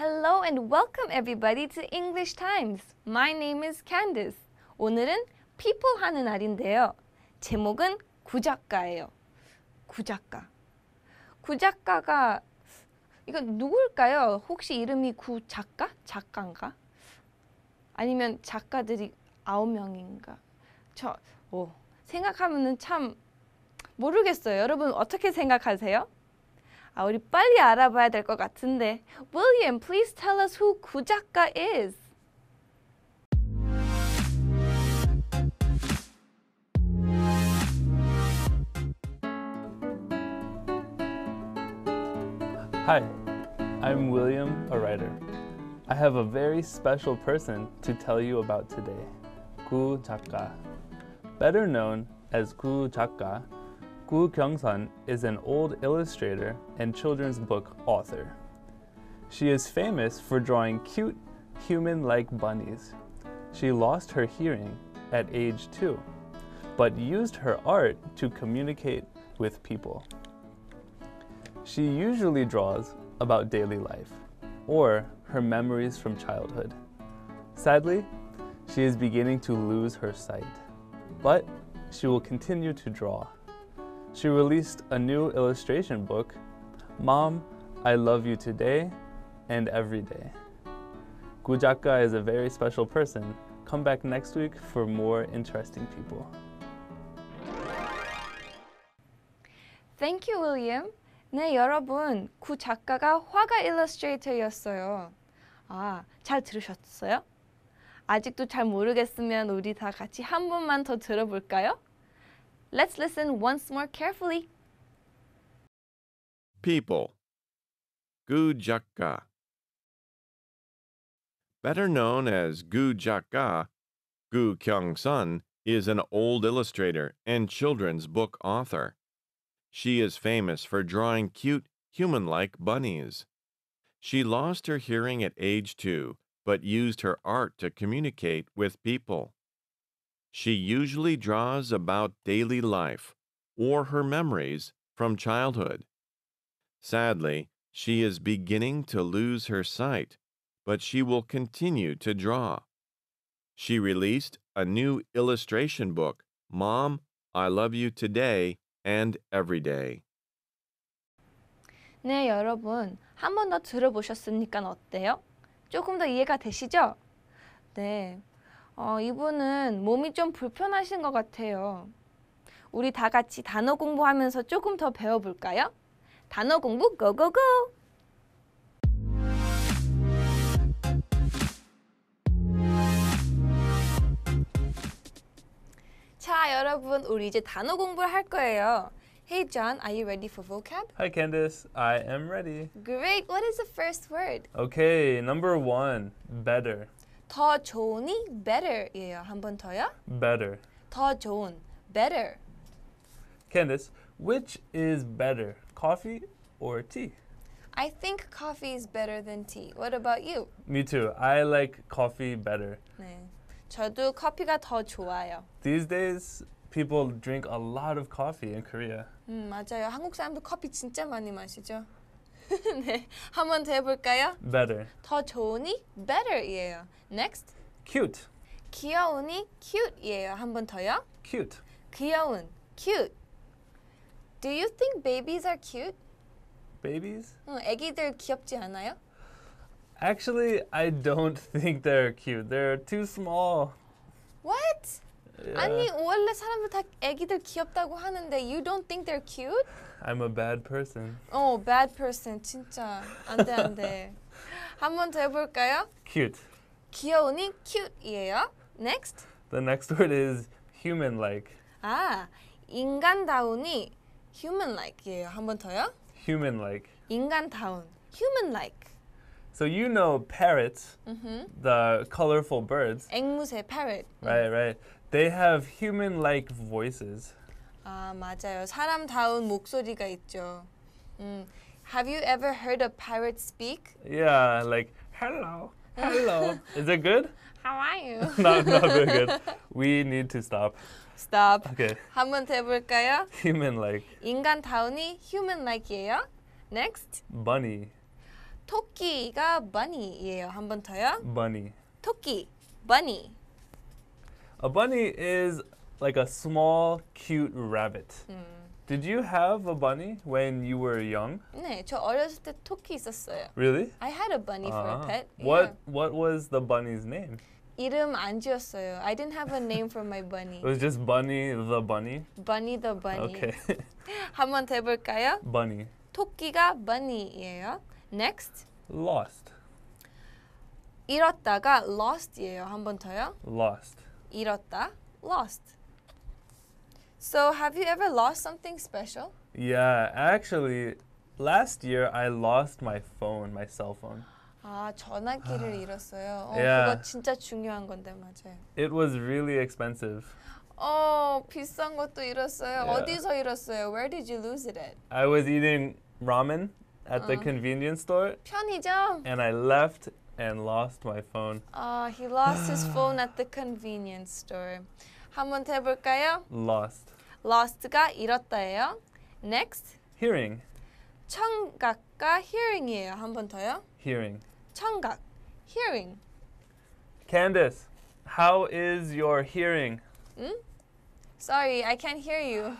Hello and welcome everybody to English Times. My name is Candice. 오늘은 people 하는 날인데요. 제목은 구작가예요. 구작가. 구작가가 이건 누굴까요? 혹시 이름이 구작가? 작가인가? 아니면 작가들이 아홉 명인가? 저 오, 생각하면은 참 모르겠어요. 여러분 어떻게 생각하세요? 아, 우리 빨리 알아봐야 될것 같은데. William, please tell us who 구작가 is. Hi, I'm William, a writer. I have a very special person to tell you about today, Gu Better known as Gu Gu Kyung-sun is an old illustrator and children's book author. She is famous for drawing cute, human-like bunnies. She lost her hearing at age two, but used her art to communicate with people. She usually draws about daily life or her memories from childhood. Sadly, she is beginning to lose her sight, but she will continue to draw she released a new illustration book, Mom, I Love You Today and Every Day. Gujaka is a very special person. Come back next week for more interesting people. Thank you, William. 네, 여러분. 구 작가가 화가 일러스트레이터였어요. 아, 잘 들으셨어요? 아직도 잘 모르겠으면 우리 다 같이 한 번만 더 들어볼까요? Let's listen once more carefully. People. Jaka, Better known as Jaka, Gu Kyung-sun is an old illustrator and children's book author. She is famous for drawing cute, human-like bunnies. She lost her hearing at age two, but used her art to communicate with people. She usually draws about daily life or her memories from childhood. Sadly, she is beginning to lose her sight, but she will continue to draw. She released a new illustration book, Mom, I Love You Today and Every Day. 네, 여러분. 한 번 더 들어보셨으니까 어때요? 조금 더 이해가 되시죠? 네. 어, 이분은 몸이 좀 불편하신 것 같아요. 우리 다 같이 단어 공부하면서 조금 더 배워볼까요? 단어 공부 고고고! 자, 여러분, 우리 이제 단어 공부를 할 거예요. Hey John, are you ready for vocab? Hi Candice, I am ready. Great. What is the first word? Okay, number one, better. 더 좋으니 better예요. 한 번 더요. Better. 더 좋은 better. Candice, which is better, coffee or tea? I think coffee is better than tea. What about you? Me too. I like coffee better. 네. 저도 커피가 더 좋아요. These days people drink a lot of coffee in Korea. 음, 맞아요. 한국 사람도 커피 진짜 많이 마시죠. 네, 한번 더 해볼까요? better. 더 좋으니 better이에요. Next, cute. 귀여우니 cute이에요. 한번 더요. cute. 귀여운 cute. Do you think babies are cute? Babies? 응, 애기들 귀엽지 않아요? Actually, I don't think they're cute. They're too small. 아니 원래 사람들 다 애기들 귀엽다고 하는데 you don't think they're cute? I'm a bad person. Oh, bad person 진짜 안돼 안돼. 한번 더 해볼까요? Cute. 귀여우니 cute이에요. Next. The next word is human-like. 아, 인간다운이 human-like이에요. 한번 더요? Human-like. 인간다운, human-like. So you know parrots, mm -hmm. the colorful birds. 앵무새 parrot. Right, right. They have human-like voices. 아, 맞아요. 사람다운 목소리가 있죠. 음. Have you ever heard a parrot speak? Yeah, like hello. Hello. Is it good? How are you? no, not very good. We need to stop. Stop. Okay. 한번 더 해볼까요? Human-like. 인간다운이 human-like예요. Next. Bunny. 토끼가 bunny예요. 한 번 더요. Bunny. 토끼. bunny. A bunny is like a small, cute rabbit. 음. Hmm. Did you have a bunny when you were young? 네, 저 어렸을 때 토끼 있었어요. Really? I had a bunny for a ah. pet. What What was the bunny's name? 이름 안 지었어요. I didn't have a name for my bunny. It was just Bunny the Bunny. Bunny the bunny. Okay. 한번 해볼까요? Bunny. 토끼가 bunny예요. Next. Lost. 잃었다가 lost예요. 한 번 더요. Lost. 이뤘다, lost. So have you ever lost something special? Yeah, actually, last year I lost my phone, my cell phone. 아, 전화기를 잃었어요. 어, yeah. 그거 진짜 중요한 건데 맞아요. It was really expensive. 어, 비싼 것도 잃었어요. Yeah. 어디서 잃었어요? Where did you lose it at? I was eating ramen at uh. the convenience store. 편의점. And I left and lost my phone. Ah, he lost his phone at the convenience store. 한번 해볼까요? Lost. Lost가 잃었다예요. Next. Hearing. 청각과 hearing이에요. 한 번 더요. Hearing. 청각. Hearing. Candice, how is your hearing? Hmm? Sorry, I can't hear you.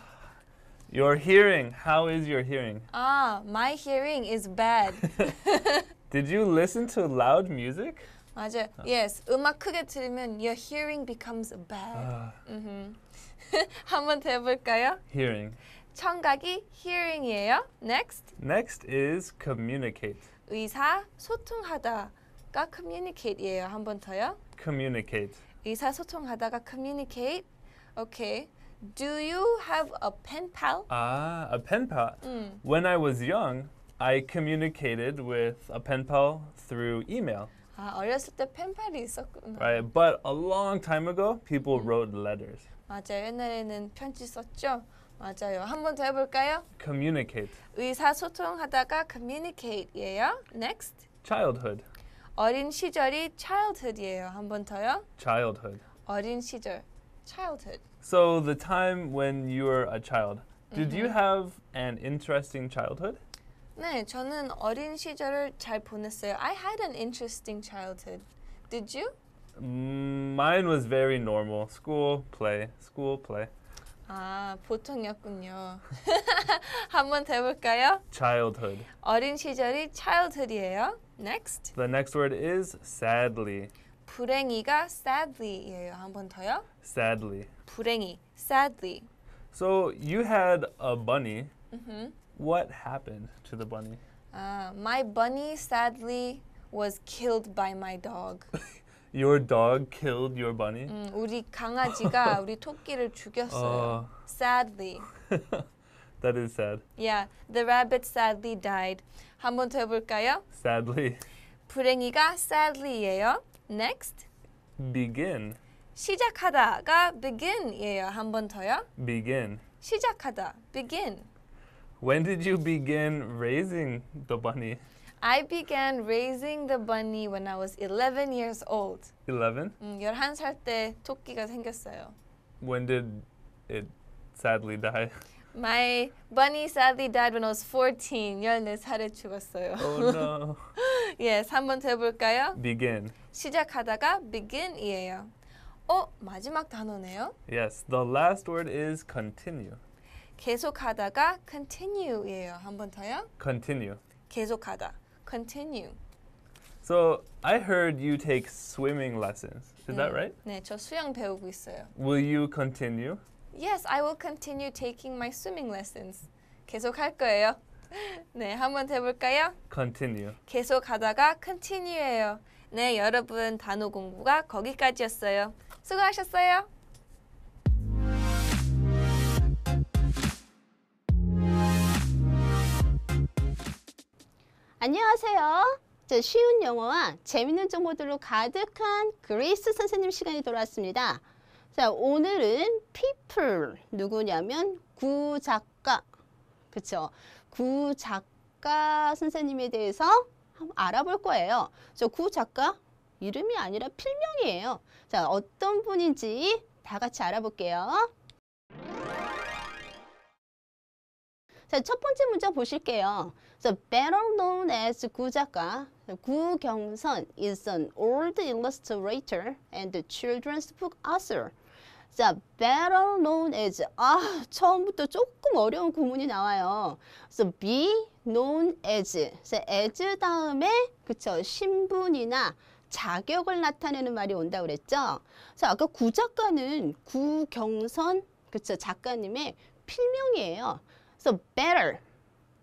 Your hearing. How is your hearing? Ah, my hearing is bad. Did you listen to loud music? 맞아. Yes. 음악 크게 들으면 your hearing becomes bad. Uh. 한번 해볼까요? Hearing. 청각이 hearing이에요. Next. Next is communicate. 의사 소통하다가 communicate이에요. 한번 더요. Communicate. 의사 소통하다가 communicate. Okay. Do you have a pen pal? Ah, a pen pal. Mm. When I was young, I communicated with a pen pal through email. 아, 어렸을 때 펜팔이 있었구나. Right, but a long time ago, people wrote letters. 맞아 옛날에는 편지 썼죠. 맞아요. 한 번 더 해볼까요? Communicate. 의사소통하다가 communicate예요. Next. Childhood. 어린 시절이 childhood이에요. 한 번 더요. Childhood. 어린 시절. Childhood. So the time when you were a child. Did you have an interesting childhood? 네, 저는 어린 시절을 잘 보냈어요. I had an interesting childhood. Did you? mine was very normal. School, play, school, play. 아, 보통이었군요. 한번 더 볼까요? Childhood. 어린 시절이 childhood이에요. Next. The next word is sadly. 불행이가 sadly예요. 한번 더요. Sadly. 불행이, sadly. So you had a bunny. Mm-hmm. What happened to the bunny? Uh, my bunny sadly was killed by my dog. Your dog killed your bunny? 음, 우리 강아지가 우리 토끼를 죽였어요. 어. Sadly. that is sad. Yeah, the rabbit sadly died. 한 번 더 볼까요? Sadly. 불행이가 sadly예요. Next. Begin. 시작하다가 begin이에요. 한 번 더요. Begin. 시작하다. Begin. When did you begin raising the bunny? I began raising the bunny when I was 11 years old. 11? 음, 11살 때 토끼가 생겼어요. When did it sadly die? My bunny sadly died when I was 14. 14살에 죽었어요. Oh no. yes, 한 번 더 해볼까요? Begin. 시작하다가 begin이에요. 어, 마지막 단어네요. Yes, the last word is continue. 계속하다가 continue예요. 한번 더요. Continue. 계속하다. continue. So I heard you take swimming lessons. Is 네. that right? 네, 저 수영 배우고 있어요. Will you continue? Yes, I will continue taking my swimming lessons. 계속할 거예요. 네, 한번 해볼까요? Continue. 계속하다가 continue예요. 네, 여러분 단어 공부가 거기까지였어요. 수고하셨어요. 안녕하세요. 자, 쉬운 영어와 재밌는 정보들로 가득한 그레이스 선생님 시간이 돌아왔습니다. 자, 오늘은 people 누구냐면 구작가. 그쵸? 구작가 선생님에 대해서 한번 알아볼 거예요. 저 구작가 이름이 아니라 필명이에요. 자, 어떤 분인지 다 같이 알아볼게요. 자, 첫 번째 문자 보실게요. So better known as 구작가 구경선 is an old illustrator and children's book author. 자, better known as 아 처음부터 조금 어려운 구문이 나와요. 그래서 be known as as 다음에 그쵸 신분이나 자격을 나타내는 말이 온다 그랬죠. 그래서 아까 구작가는 구경선 그쵸 작가님의 필명이에요. So better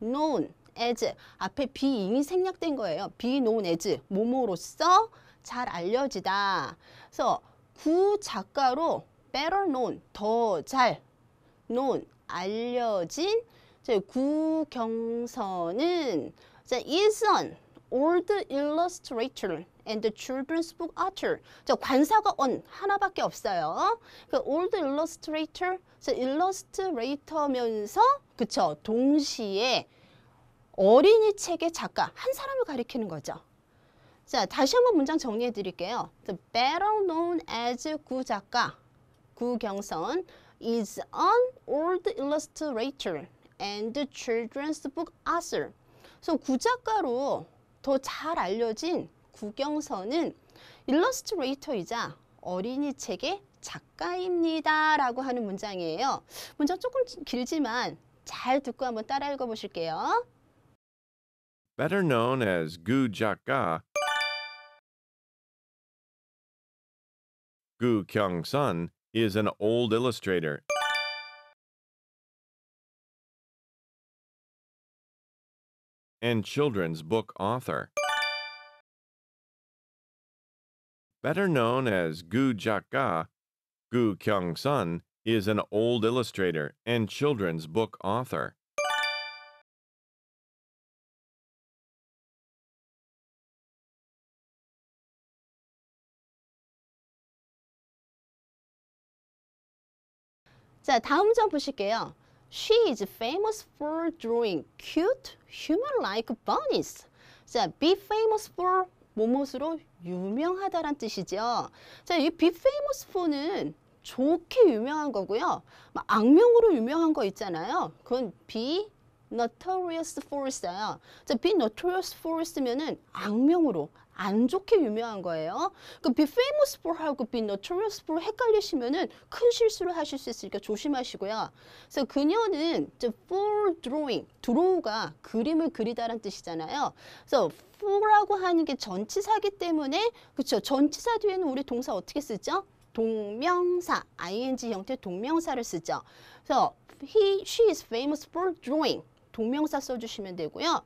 known as 앞에 be 이미 생략된 거예요. be known as 뭐뭐로써 잘 알려지다. 그래서 구 작가로 better known 더 잘 known 알려진 구경선은 자, 일선 old illustrator and the children's book author. 저 관사가 on 하나밖에 없어요. 그 old illustrator, illustrator면서 그쵸 동시에 어린이 책의 작가 한 사람을 가리키는 거죠. 자 다시 한번 문장 정리해 드릴게요. The better known as 구 작가 구경선 is an old illustrator and children's book author. 그래서 구작가로 더잘 알려진 구경선은 일러스트레이터이자 어린이 책의 작가입니다 라고 하는 문장이에요. 문장 조금 길지만 잘 듣고 한번 따라 읽어 보실게요. Better known as 구 작가 Gu Kyung-sun is an old illustrator and children's book author. Better known as Gu Jaka, Gu Kyung-sun is an old illustrator and children's book author. 자, 다음 점 보실게요. She is famous for drawing cute human-like bunnies. 자, be famous for 무엇으로 유명하다란 뜻이죠. 자, 이 be famous for는 좋게 유명한 거고요. 막 악명으로 유명한 거 있잖아요. 그건 be notorious for 써요. 자, be notorious for 쓰면은 악명으로 안 좋게 유명한 거예요. 그 be famous for 하고 be notorious for 헷갈리시면은 큰 실수를 하실 수 있으니까 조심하시고요. 그래서 그녀는 for drawing, draw가 그림을 그리다란 뜻이잖아요. 그래서 for라고 하는 게 전치사기 때문에 그렇죠. 전치사 뒤에는 우리 동사 어떻게 쓰죠? 동명사, ing 형태 동명사를 쓰죠. 그래서 he, she is famous for drawing. 동명사 써주시면 되고요.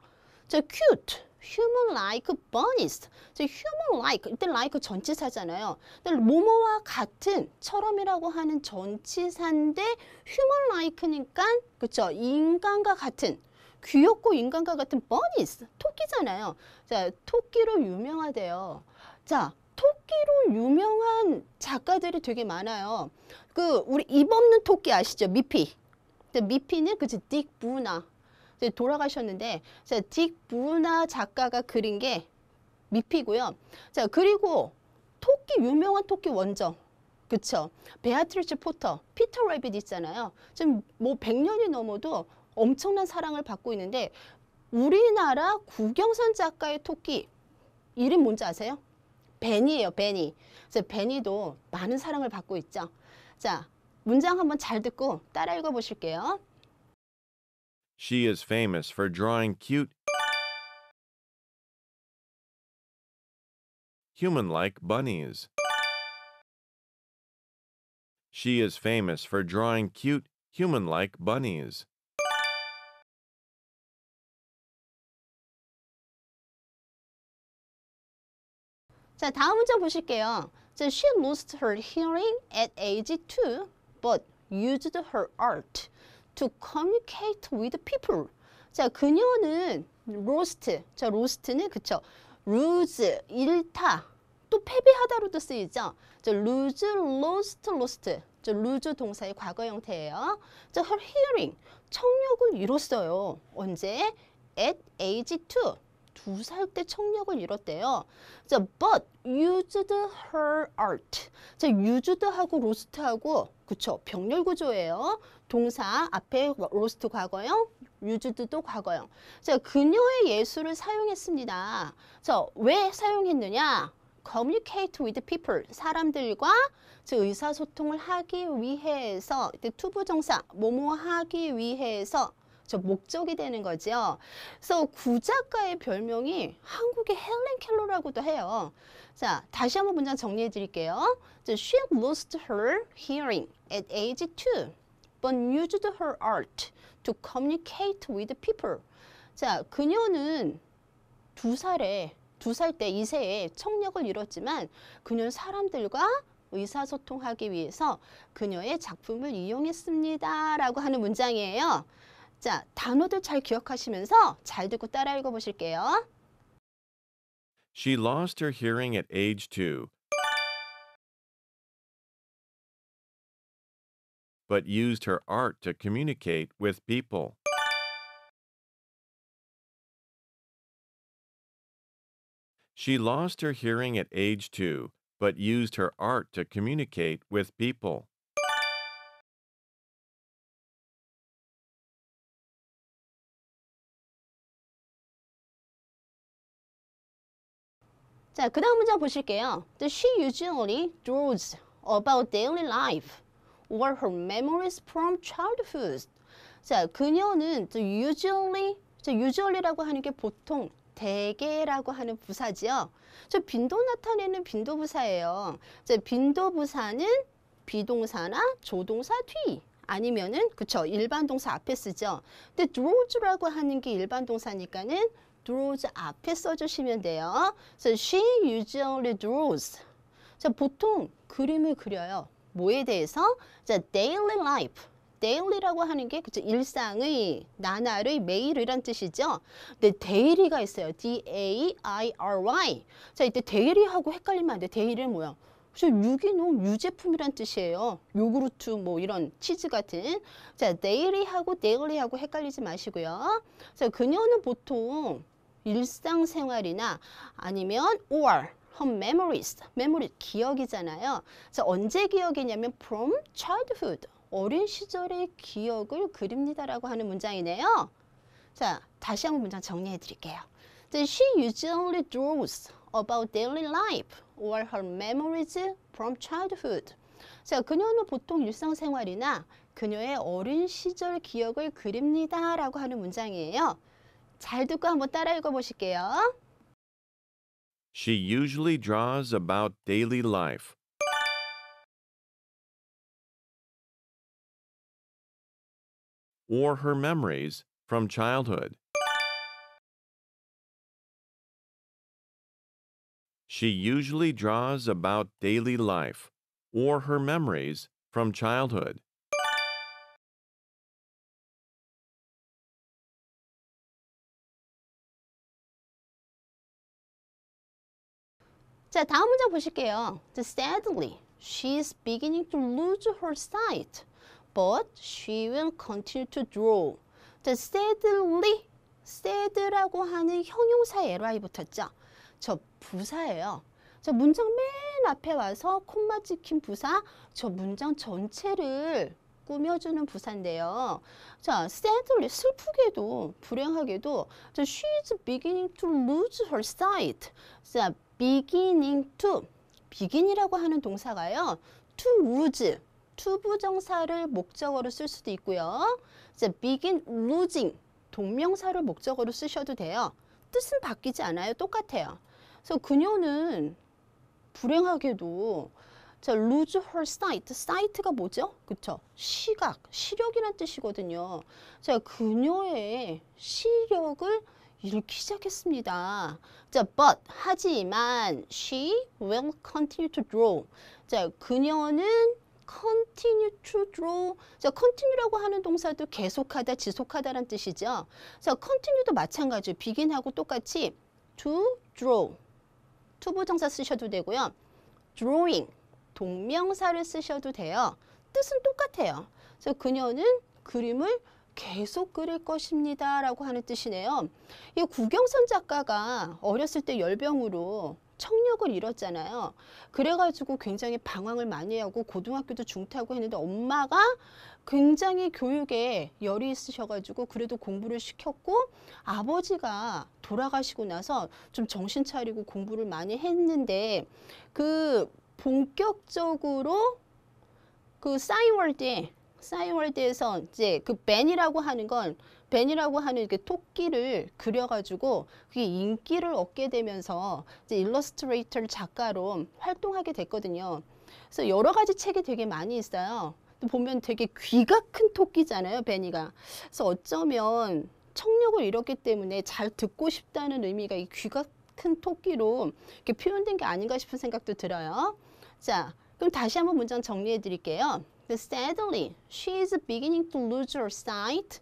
자, cute. human like bunnies. human like, 이때 like 전치사잖아요. 모모와 같은, 처럼이라고 하는 전치사인데 human like니까, 그쵸, 인간과 같은, 귀엽고 인간과 같은 bunnies, 토끼잖아요. 자, 토끼로 유명하대요. 자, 토끼로 유명한 작가들이 되게 많아요. 그, 우리 입 없는 토끼 아시죠? 미피. 미피는 그치, 딕 부나. 돌아가셨는데 자, 딕 브루나 작가가 그린 게 미피고요. 자 그리고 토끼 유명한 토끼 원정 그쵸 베아트리스 포터 피터 레빗 있잖아요. 지금 뭐 100년이 넘어도 엄청난 사랑을 받고 있는데 우리나라 구경선 작가의 토끼 이름 뭔지 아세요? 베니예요 베니. 그래 베니도 많은 사랑을 받고 있죠. 자 문장 한번 잘 듣고 따라 읽어보실게요. She is famous for drawing cute human-like bunnies. She is famous for drawing cute human-like bunnies. 자, 다음 문장 보실게요. She lost her hearing at age 2, but used her art. to communicate with people. 자, 그녀는 로스트. 자, 로스트는 그쵸. 루즈, 잃다. 또 패배하다로도 쓰이죠. 자, lose, lost, lost. 저 lose 동사의 과거 형태예요. 자, her hearing. 청력을 잃었어요. 언제? at age 2. 두살때 청력을 잃었대요. 자, but used her art. 자, used하고 로스트하고 그쵸 병렬 구조예요. 동사 앞에 로스트 과거형, 유즈드도 과거형. 자, 그녀의 예술을 사용했습니다. 자, 왜 사용했느냐? communicate with people, 사람들과 즉 의사소통을 하기 위해서 투부정사, 뭐뭐 하기 위해서 저 목적이 되는 거죠. 그래서 구작가의 별명이 한국의 헬렌 켈러라고도 해요. 자, 다시 한번 문장 정리해 드릴게요. She lost her hearing at age 2, but used her art to communicate with people. 자, 그녀는 두 살에 두 살 때 이세에 청력을 잃었지만 그녀는 사람들과 의사소통하기 위해서 그녀의 작품을 이용했습니다. 라고 하는 문장이에요. 자, 단어들 잘 기억하시면서 잘 듣고 따라 읽어 보실게요. She lost her hearing at age 2. but used her art to communicate with people. She lost her hearing at age two, but used her art to communicate with people. 자, 그 다음 문장 보실게요. She usually draws about daily life or her memories from childhood. 자, 그녀는 usually, 자, usually라고 하는 게 보통, 대개라고 하는 부사지요. 저 빈도 나타내는 빈도 부사예요. 자, 빈도 부사는 비동사나 조동사 뒤 아니면은 그쵸 일반 동사 앞에 쓰죠. 근데 draws라고 하는 게 일반 동사니까는 draws 앞에 써주시면 돼요. So she usually draws. 자, 보통 그림을 그려요. 뭐에 대해서? 자, daily life. daily라고 하는 게 그쵸? 일상의, 나날의, 매일이란 뜻이죠. 근데 daily가 있어요. D-A-I-R-Y. 자, 이때 daily하고 헷갈리면 안 돼. daily는 뭐야? 그래서 유기농 유제품이란 뜻이에요. 요구르트 뭐 이런 치즈 같은. 자, 데일리하고 데일리하고 헷갈리지 마시고요. 자, 그녀는 보통 일상생활이나 아니면 or home memories, memory 기억이잖아요. 그래서 언제 기억이냐면 from childhood, 어린 시절의 기억을 그립니다라고 하는 문장이네요. 자, 다시 한번 문장 정리해 드릴게요. t h e she usually draws about daily life or her memories from childhood. 자, 그녀는 보통 일상생활이나 그녀의 어린 시절 기억을 그립니다라고 하는 문장이에요. 잘 듣고 한번 따라 읽어보실게요. She usually draws about daily life. or her memories from childhood. She usually draws about daily life or her memories from childhood. 자, 다음 문장 보실게요. Sadly, she's beginning to lose her sight, but she will continue to draw. 자, sadly, sad라고 하는 형용사에 ly 붙었죠. 저 부사예요. 저 문장 맨 앞에 와서 콤마 찍힌 부사, 저 문장 전체를 꾸며주는 부산인데요 자, sadly, 슬프게도, 불행하게도, 자, she is beginning to lose her sight. 자, beginning to begin이라고 하는 동사가요. to lose 투부정사를 목적어로 쓸 수도 있고요. 이제 begin losing 동명사를 목적어로 쓰셔도 돼요. 뜻은 바뀌지 않아요. 똑같아요. 그래서 그녀는 불행하게도 자, lose her sight. sight가 뭐죠? 그쵸? 시각, 시력이란 뜻이거든요. 자, 그녀의 시력을 읽기 시작했습니다. 자, but 하지만 she will continue to draw. 자, 그녀는 continue to draw. 자, continue라고 하는 동사도 계속하다, 지속하다는 뜻이죠. 자, continue도 마찬가지 begin하고 똑같이 to draw. 투부정사 쓰셔도 되고요. drawing, 동명사를 쓰셔도 돼요. 뜻은 똑같아요. 그래서 그녀는 그림을 계속 그릴 것입니다. 라고 하는 뜻이네요. 이 구경선 작가가 어렸을 때 열병으로 청력을 잃었잖아요. 그래가지고 굉장히 방황을 많이 하고 고등학교도 중퇴하고 했는데 엄마가 굉장히 교육에 열이 있으셔가지고 그래도 공부를 시켰고 아버지가 돌아가시고 나서 좀 정신 차리고 공부를 많이 했는데 그 본격적으로 그 싸이월드에 사이월에 드서 이제 그 벤이라고 하는 건 벤이라고 하는 이렇게 그 토끼를 그려가지고 그게 인기를 얻게 되면서 이제 일러스트레이터 작가로 활동하게 됐거든요. 그래서 여러 가지 책이 되게 많이 있어요. 또 보면 되게 귀가 큰 토끼잖아요, 베니가. 그래서 어쩌면 청력을 잃었기 때문에 잘 듣고 싶다는 의미가 이 귀가 큰 토끼로 이렇게 표현된 게 아닌가 싶은 생각도 들어요. 자, 그럼 다시 한번 문장 정리해 드릴게요. But steadily, she is beginning to lose her sight,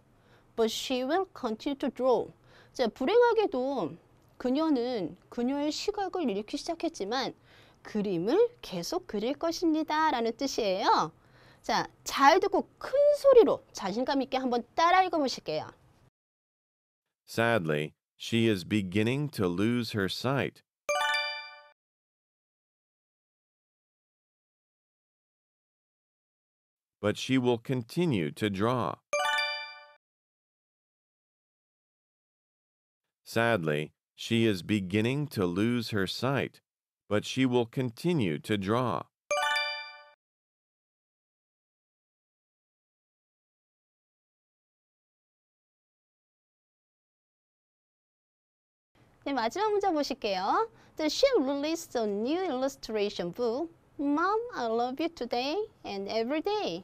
but she will continue to draw. 자, 불행하게도 그녀는 그녀의 시각을 잃기 시작했지만 그림을 계속 그릴 것입니다. 라는 뜻이에요. 자, 잘 듣고 큰 소리로 자신감 있게 한번 따라 읽어보실게요. Sadly, she is beginning to lose her sight, but she will continue to draw. Sadly, she is beginning to lose her sight, but she will continue to draw. The 마지막 문제 보실게요. The ship released a new illustration book Mom, I love you today and every day.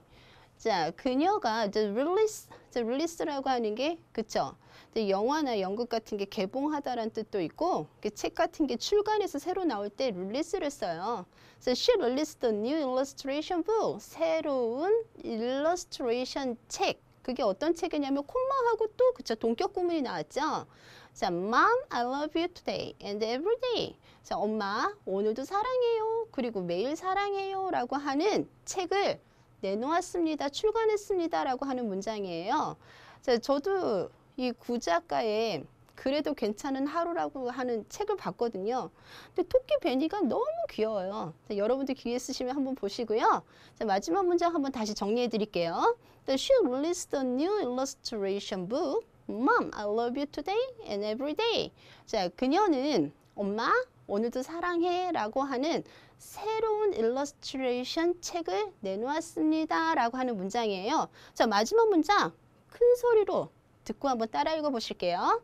자, 그녀가 the release, the release라고 하는 게 그쵸? 영화나 연극 같은 게 개봉하다라는 뜻도 있고 책 같은 게 출간해서 새로 나올 때 릴리스를 써요. 그래서 she released the new illustration book. 새로운 illustration 책. 그게 어떤 책이냐면 콤마하고 또 그쵸 동격 구문이 나왔죠. 자, Mom, I love you today and every day. 자, 엄마 오늘도 사랑해요. 그리고 매일 사랑해요. 라고 하는 책을 내놓았습니다. 출간했습니다. 라고 하는 문장이에요. 자, 저도 이 구작가의 그래도 괜찮은 하루라고 하는 책을 봤거든요. 근데 토끼 베니가 너무 귀여워요. 자, 여러분들 기회 쓰시면 한번 보시고요. 자, 마지막 문장 한번 다시 정리해 드릴게요. She released a new illustration book. Mom, I love you today and every day. 자, 그녀는 엄마, 오늘도 사랑해 라고 하는 새로운 일러스트레이션 책을 내놓았습니다 라고 하는 문장이에요. 자 마지막 문장 큰 소리로 듣고 한번 따라 읽어보실게요.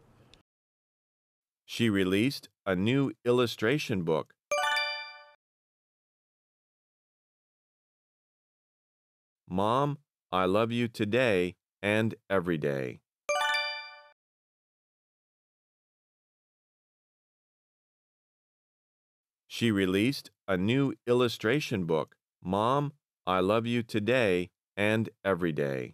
She released a new illustration book. Mom, I love you today and every day. She released a new illustration book, Mom, I Love You Today and Every Day.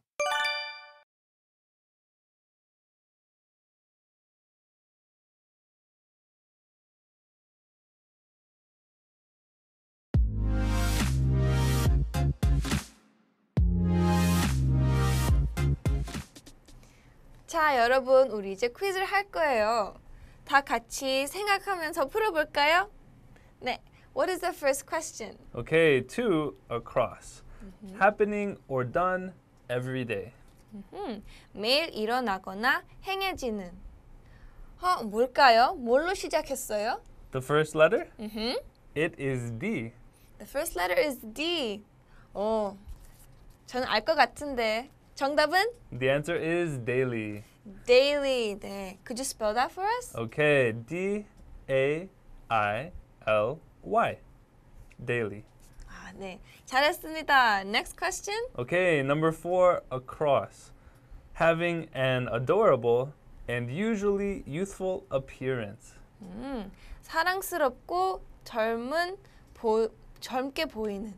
자, 여러분, 우리 이제 퀴즈를 할 거예요. 다 같이 생각하면서 풀어볼까요? 네. What is the first question? Okay, two across. Mm -hmm. Happening or done every day. Mm -hmm. 매일 일어나거나 행해지는. 어, 뭘까요? 뭘로 시작했어요? The first letter? Mm -hmm. It is D. The first letter is D. 어, 저는 알 것 같은데 정답은? The answer is daily. Daily. 네. Could you spell that for us? Okay. D A I L Y. Daily. 아, 네. 잘했습니다. Next question. Okay, number four, across. Having an adorable and usually youthful appearance. 음, 사랑스럽고 젊은 보, 젊게 보이는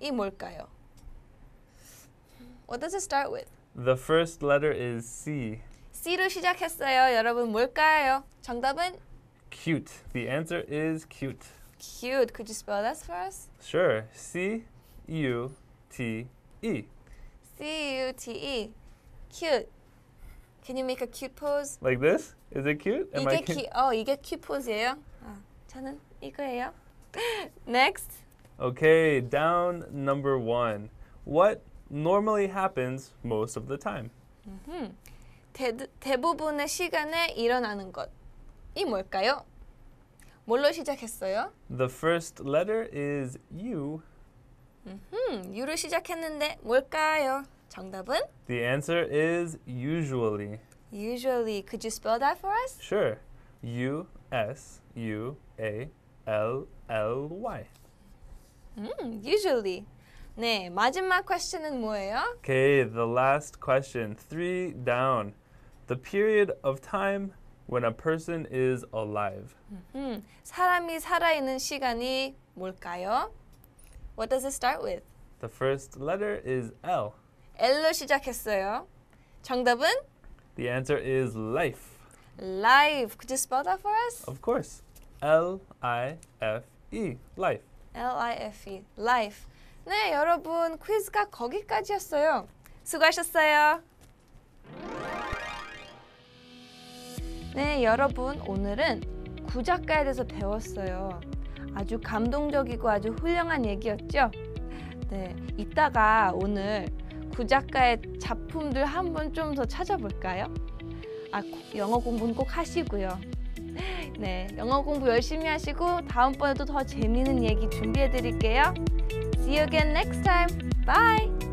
이 뭘까요? What does it start with? The first letter is C. C로 시작했어요. 여러분 뭘까요? 정답은 Cute. The answer is cute. Cute. Could you spell that for us? Sure. C U T E. C U T E. Cute. Can you make a cute pose? Like this? Is it cute? Am 이게 I oh, cute? pose 이게 cute pose예요. 아, 저는 이거예요. Next. Okay, down number one. What normally happens most of the time? Mm-hmm. 대, 대부분의 시간에 일어나는 것. 이 뭘까요? 뭘로 시작했어요? The first letter is U. 음, U로 시작했는데 뭘까요? 정답은? The answer is usually. Usually. Could you spell that for us? Sure. U S U A L L Y. 음, usually. 네, 마지막 마지막 question은 뭐예요? Okay, the last question. Three down. The period of time when a person is alive. 음, mm-hmm. 사람이 살아있는 시간이 뭘까요? What does it start with? The first letter is L. L로 시작했어요. 정답은? The answer is life. Life. Could you spell that for us? Of course. L I F E. Life. L I F E. Life. 네, 여러분 퀴즈가 거기까지였어요. 수고하셨어요. 네, 여러분 오늘은 구작가에 대해서 배웠어요. 아주 감동적이고 아주 훌륭한 얘기였죠? 네, 이따가 오늘 구작가의 작품들 한번 좀 더 찾아볼까요? 아, 영어 공부는 꼭 하시고요. 네, 영어 공부 열심히 하시고 다음번에도 더 재미있는 얘기 준비해 드릴게요. See you again next time. Bye!